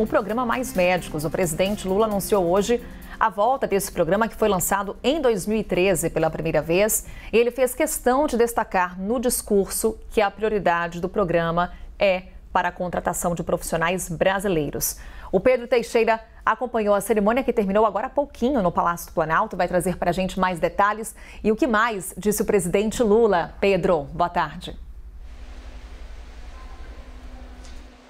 o programa Mais Médicos. O presidente Lula anunciou hoje a volta desse programa que foi lançado em 2013 pela primeira vez. Ele fez questão de destacar no discurso que a prioridade do programa é para a contratação de profissionais brasileiros. O Pedro Teixeira acompanhou a cerimônia que terminou agora há pouquinho no Palácio do Planalto, vai trazer para a gente mais detalhes e o que mais disse o presidente Lula. Pedro, boa tarde.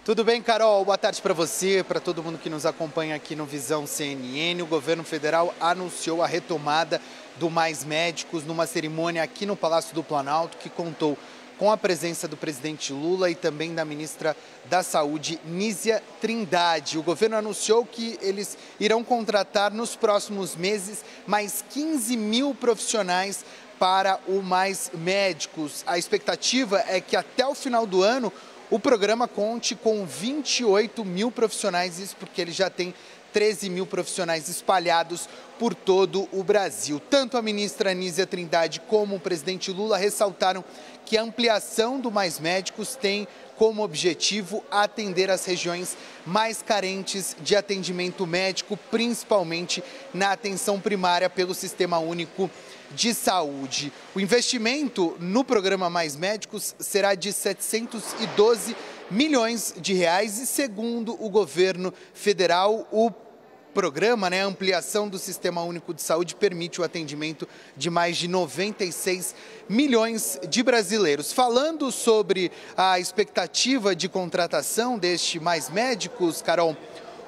Tudo bem, Carol? Boa tarde para você, para todo mundo que nos acompanha aqui no Visão CNN. O governo federal anunciou a retomada do Mais Médicos numa cerimônia aqui no Palácio do Planalto que contou com a presença do presidente Lula e também da ministra da Saúde, Nízia Trindade. O governo anunciou que eles irão contratar nos próximos meses mais 15 mil profissionais para o Mais Médicos. A expectativa é que até o final do ano o programa conte com 28 mil profissionais, isso porque ele já tem 13 mil profissionais espalhados por todo o Brasil. Tanto a ministra Anísia Trindade como o presidente Lula ressaltaram que a ampliação do Mais Médicos tem como objetivo atender as regiões mais carentes de atendimento médico, principalmente na atenção primária pelo Sistema Único de Saúde. O investimento no programa Mais Médicos será de 712 milhões milhões de reais e, segundo o governo federal, o programa, né, a ampliação do Sistema Único de Saúde permite o atendimento de mais de 96 milhões de brasileiros. Falando sobre a expectativa de contratação deste Mais Médicos, Carol,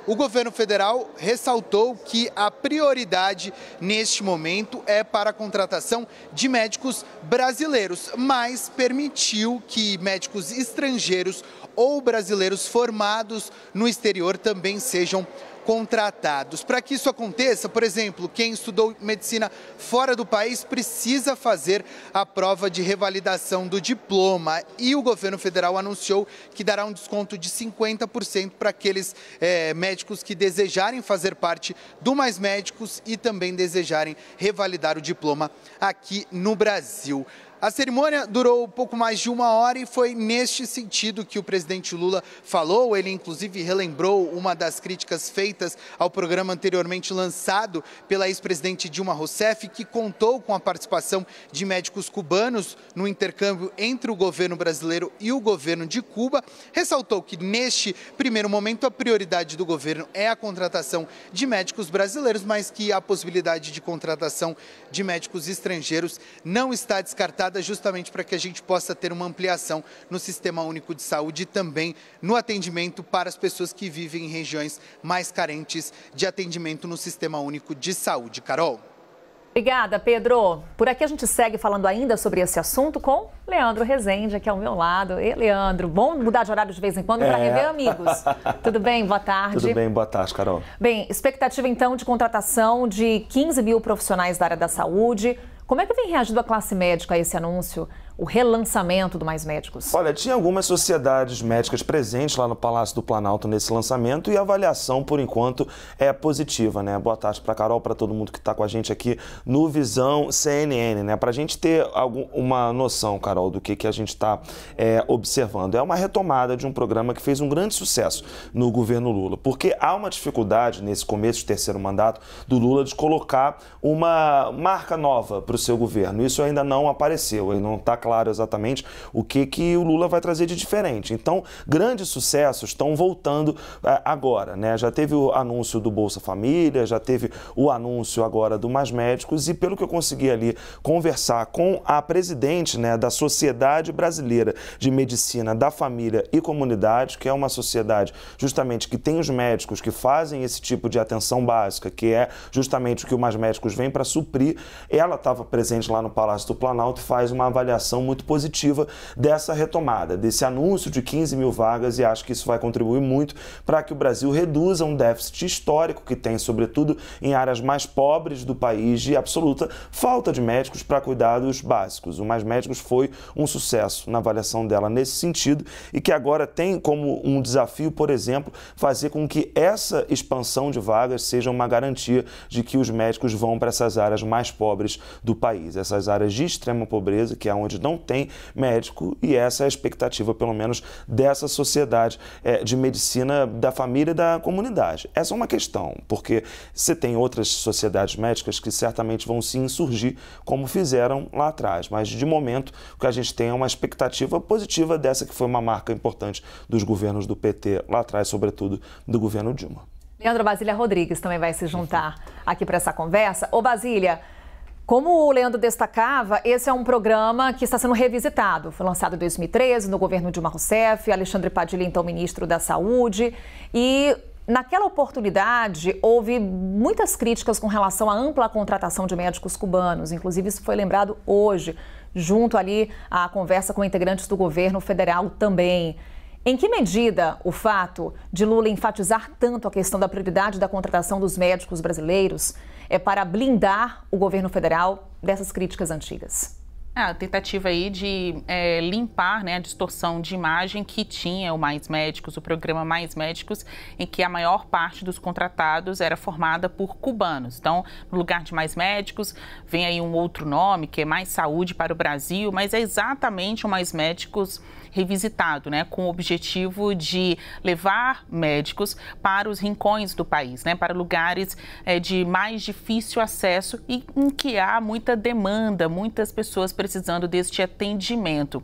o governo federal ressaltou que a prioridade neste momento é para a contratação de médicos brasileiros, mas permitiu que médicos estrangeiros ou brasileiros formados no exterior também sejam contratados. Para que isso aconteça, por exemplo, quem estudou medicina fora do país precisa fazer a prova de revalidação do diploma. E o governo federal anunciou que dará um desconto de 50% para aqueles é, médicos que desejarem fazer parte do Mais Médicos e também desejarem revalidar o diploma aqui no Brasil. A cerimônia durou pouco mais de uma hora e foi neste sentido que o presidente Lula falou. Ele, inclusive, relembrou uma das críticas feitas ao programa anteriormente lançado pela ex-presidente Dilma Rousseff, que contou com a participação de médicos cubanos no intercâmbio entre o governo brasileiro e o governo de Cuba. Ressaltou que, neste primeiro momento, a prioridade do governo é a contratação de médicos brasileiros, mas que a possibilidade de contratação de médicos estrangeiros não está descartada justamente para que a gente possa ter uma ampliação no Sistema Único de Saúde e também no atendimento para as pessoas que vivem em regiões mais carentes de atendimento no Sistema Único de Saúde. Carol. Obrigada, Pedro. Por aqui a gente segue falando ainda sobre esse assunto com Leandro Rezende, aqui é ao meu lado. E Leandro, bom mudar de horário de vez em quando para é. rever amigos. Tudo bem? Boa tarde. Tudo bem, boa tarde, Carol. Bem, expectativa então de contratação de 15 mil profissionais da área da saúde. Como é que vem reagindo a classe médica a esse anúncio? o relançamento do Mais Médicos? Olha, tinha algumas sociedades médicas presentes lá no Palácio do Planalto nesse lançamento e a avaliação, por enquanto, é positiva, né? Boa tarde para Carol, para todo mundo que está com a gente aqui no Visão CNN, né? Para a gente ter algum, uma noção, Carol, do que, que a gente está é, observando. É uma retomada de um programa que fez um grande sucesso no governo Lula, porque há uma dificuldade nesse começo de terceiro mandato do Lula de colocar uma marca nova para o seu governo. Isso ainda não apareceu, ele não está claro claro exatamente o que, que o Lula vai trazer de diferente. Então, grandes sucessos estão voltando é, agora. Né? Já teve o anúncio do Bolsa Família, já teve o anúncio agora do Mais Médicos, e pelo que eu consegui ali conversar com a presidente né, da Sociedade Brasileira de Medicina da Família e Comunidade, que é uma sociedade justamente que tem os médicos que fazem esse tipo de atenção básica, que é justamente o que o Mais Médicos vem para suprir. Ela estava presente lá no Palácio do Planalto e faz uma avaliação muito positiva dessa retomada, desse anúncio de 15 mil vagas, e acho que isso vai contribuir muito para que o Brasil reduza um déficit histórico que tem, sobretudo em áreas mais pobres do país, de absoluta falta de médicos para cuidados básicos. O Mais Médicos foi um sucesso na avaliação dela nesse sentido e que agora tem como um desafio, por exemplo, fazer com que essa expansão de vagas seja uma garantia de que os médicos vão para essas áreas mais pobres do país, essas áreas de extrema pobreza, que é onde não não tem médico e essa é a expectativa, pelo menos, dessa sociedade é, de medicina da família e da comunidade. Essa é uma questão, porque você tem outras sociedades médicas que certamente vão se insurgir, como fizeram lá atrás, mas de momento o que a gente tem é uma expectativa positiva dessa que foi uma marca importante dos governos do PT lá atrás, sobretudo do governo Dilma. Leandro Basília Rodrigues também vai se juntar aqui para essa conversa. Ô Basília, como o Leandro destacava, esse é um programa que está sendo revisitado. Foi lançado em 2013 no governo Dilma Rousseff, Alexandre Padilha, então ministro da Saúde, e Naquela oportunidade, houve muitas críticas com relação à ampla contratação de médicos cubanos. Inclusive, isso foi lembrado hoje, junto ali à conversa com integrantes do governo federal também. Em que medida o fato de Lula enfatizar tanto a questão da prioridade da contratação dos médicos brasileiros é para blindar o governo federal dessas críticas antigas. A tentativa aí de é, limpar né, a distorção de imagem que tinha o Mais Médicos, o programa Mais Médicos, em que a maior parte dos contratados era formada por cubanos. Então, no lugar de Mais Médicos, vem aí um outro nome, que é Mais Saúde para o Brasil, mas é exatamente o Mais Médicos revisitado, né, com o objetivo de levar médicos para os rincões do país, né, para lugares é, de mais difícil acesso e em que há muita demanda, muitas pessoas precisam precisando deste atendimento.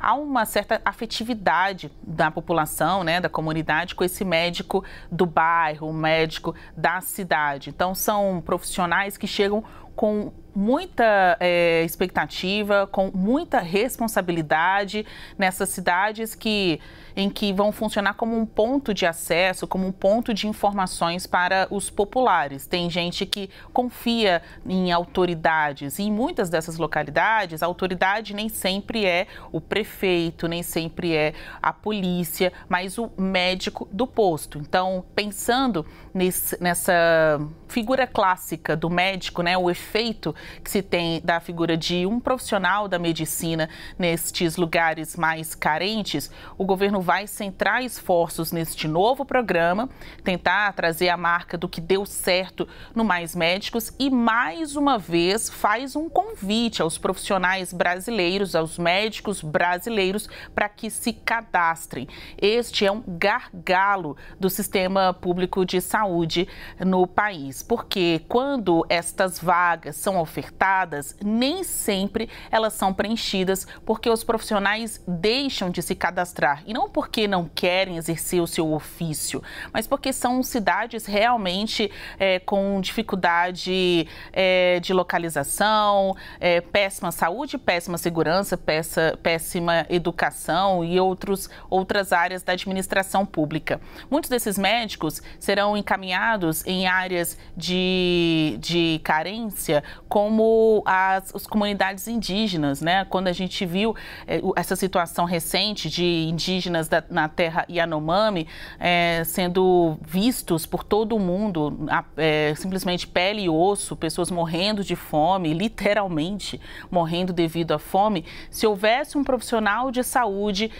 Há uma certa afetividade da população, né, da comunidade, com esse médico do bairro, o médico da cidade. Então, são profissionais que chegam com muita é, expectativa, com muita responsabilidade nessas cidades que, em que vão funcionar como um ponto de acesso, como um ponto de informações para os populares. Tem gente que confia em autoridades e em muitas dessas localidades, a autoridade nem sempre é o prefeito, nem sempre é a polícia, mas o médico do posto. Então, pensando nesse, nessa figura clássica do médico, né, o efeito que se tem da figura de um profissional da medicina nestes lugares mais carentes, o governo vai centrar esforços neste novo programa, tentar trazer a marca do que deu certo no Mais Médicos e, mais uma vez, faz um convite aos profissionais brasileiros, aos médicos brasileiros, para que se cadastrem. Este é um gargalo do sistema público de saúde no país, porque quando estas vagas são oferecidas, ofertadas, nem sempre elas são preenchidas porque os profissionais deixam de se cadastrar. E não porque não querem exercer o seu ofício, mas porque são cidades realmente é, com dificuldade é, de localização, é, péssima saúde, péssima segurança, péssima, péssima educação e outros, outras áreas da administração pública. Muitos desses médicos serão encaminhados em áreas de, de carência, como as, as comunidades indígenas, né? Quando a gente viu é, essa situação recente de indígenas da, na terra Yanomami é, sendo vistos por todo o mundo, a, é, simplesmente pele e osso, pessoas morrendo de fome, literalmente morrendo devido à fome, se houvesse um profissional de saúde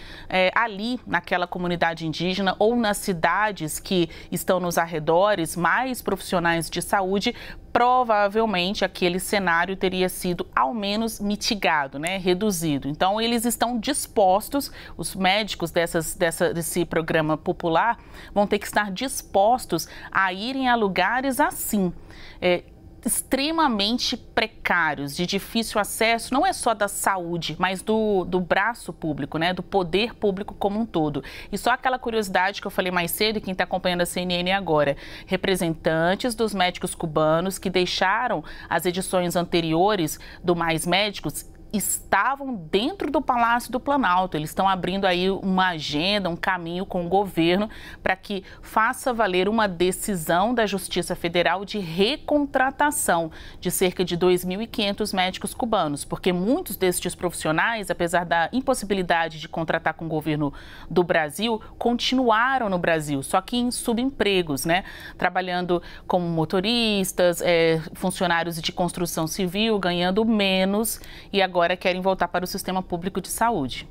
ali naquela comunidade indígena ou nas cidades que estão nos arredores, mais profissionais de saúde provavelmente aquele cenário teria sido ao menos mitigado, né, reduzido. Então eles estão dispostos, os médicos dessas, dessa, desse programa popular vão ter que estar dispostos a irem a lugares assim. É, extremamente precários, de difícil acesso, não é só da saúde, mas do, do braço público, né, do poder público como um todo. E só aquela curiosidade que eu falei mais cedo, e quem está acompanhando a CNN agora, representantes dos médicos cubanos que deixaram as edições anteriores do Mais Médicos estavam dentro do Palácio do Planalto. Eles estão abrindo aí uma agenda, um caminho com o governo para que faça valer uma decisão da Justiça Federal de recontratação de cerca de 2.500 médicos cubanos, porque muitos destes profissionais, apesar da impossibilidade de contratar com o governo do Brasil, continuaram no Brasil, só que em subempregos, né? Trabalhando como motoristas, é, funcionários de construção civil, ganhando menos e agora agora querem voltar para o sistema público de saúde.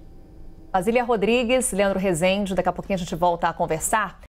Basília Rodrigues, Leandro Rezende, daqui a pouquinho a gente volta a conversar.